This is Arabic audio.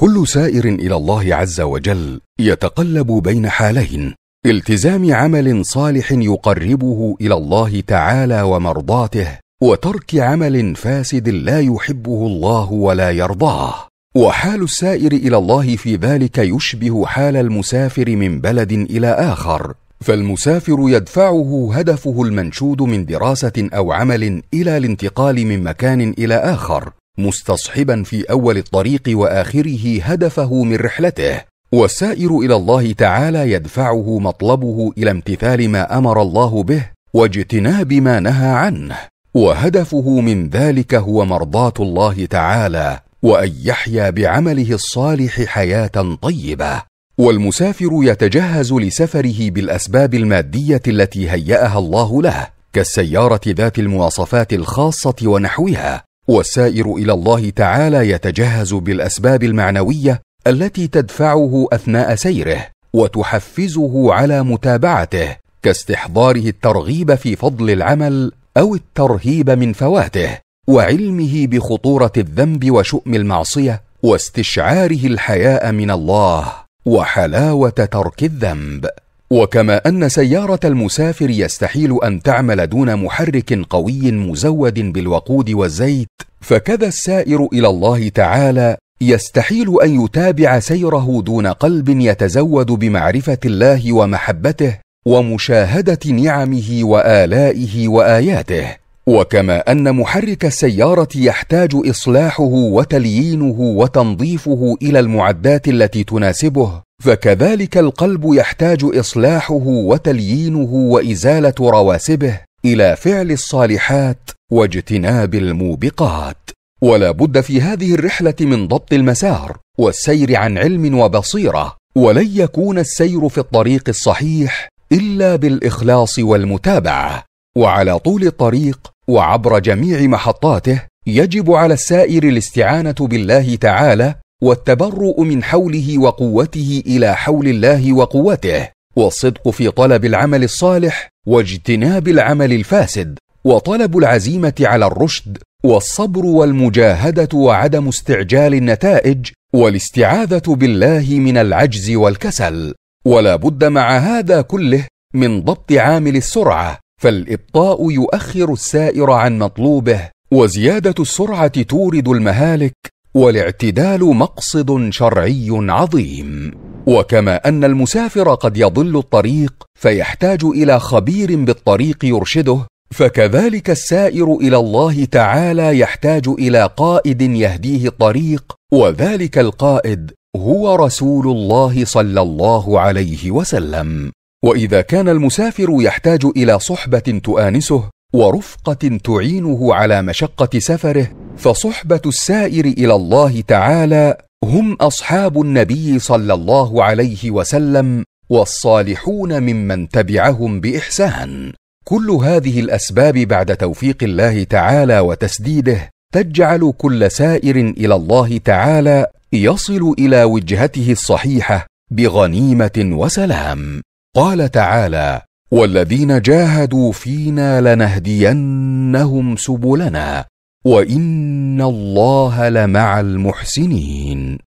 كل سائر الى الله عز وجل يتقلب بين حالين التزام عمل صالح يقربه الى الله تعالى ومرضاته وترك عمل فاسد لا يحبه الله ولا يرضاه وحال السائر الى الله في ذلك يشبه حال المسافر من بلد الى اخر فالمسافر يدفعه هدفه المنشود من دراسه او عمل الى الانتقال من مكان الى اخر مستصحبا في اول الطريق واخره هدفه من رحلته والسائر الى الله تعالى يدفعه مطلبه الى امتثال ما امر الله به واجتناب ما نهى عنه وهدفه من ذلك هو مرضاه الله تعالى وان يحيا بعمله الصالح حياه طيبه والمسافر يتجهز لسفره بالاسباب الماديه التي هياها الله له كالسياره ذات المواصفات الخاصه ونحوها والسائر الى الله تعالى يتجهز بالاسباب المعنويه التي تدفعه اثناء سيره وتحفزه على متابعته كاستحضاره الترغيب في فضل العمل او الترهيب من فواته وعلمه بخطوره الذنب وشؤم المعصيه واستشعاره الحياء من الله وحلاوه ترك الذنب وكما ان سياره المسافر يستحيل ان تعمل دون محرك قوي مزود بالوقود والزيت فكذا السائر الى الله تعالى يستحيل ان يتابع سيره دون قلب يتزود بمعرفه الله ومحبته ومشاهده نعمه والائه واياته وكما ان محرك السياره يحتاج اصلاحه وتليينه وتنظيفه الى المعدات التي تناسبه فكذلك القلب يحتاج اصلاحه وتليينه وازاله رواسبه الى فعل الصالحات واجتناب الموبقات ولا بد في هذه الرحله من ضبط المسار والسير عن علم وبصيره ولن يكون السير في الطريق الصحيح الا بالاخلاص والمتابعه وعلى طول الطريق وعبر جميع محطاته يجب على السائر الاستعانه بالله تعالى والتبرؤ من حوله وقوته الى حول الله وقوته والصدق في طلب العمل الصالح واجتناب العمل الفاسد وطلب العزيمه على الرشد والصبر والمجاهده وعدم استعجال النتائج والاستعاذه بالله من العجز والكسل ولا بد مع هذا كله من ضبط عامل السرعه فالابطاء يؤخر السائر عن مطلوبه وزياده السرعه تورد المهالك والاعتدال مقصد شرعي عظيم وكما ان المسافر قد يضل الطريق فيحتاج الى خبير بالطريق يرشده فكذلك السائر الى الله تعالى يحتاج الى قائد يهديه الطريق وذلك القائد هو رسول الله صلى الله عليه وسلم واذا كان المسافر يحتاج الى صحبه تؤانسه ورفقه تعينه على مشقه سفره فصحبه السائر الى الله تعالى هم اصحاب النبي صلى الله عليه وسلم والصالحون ممن تبعهم باحسان كل هذه الاسباب بعد توفيق الله تعالى وتسديده تجعل كل سائر الى الله تعالى يصل الى وجهته الصحيحه بغنيمه وسلام قال تعالى والذين جاهدوا فينا لنهدينهم سبلنا وإن الله لمع المحسنين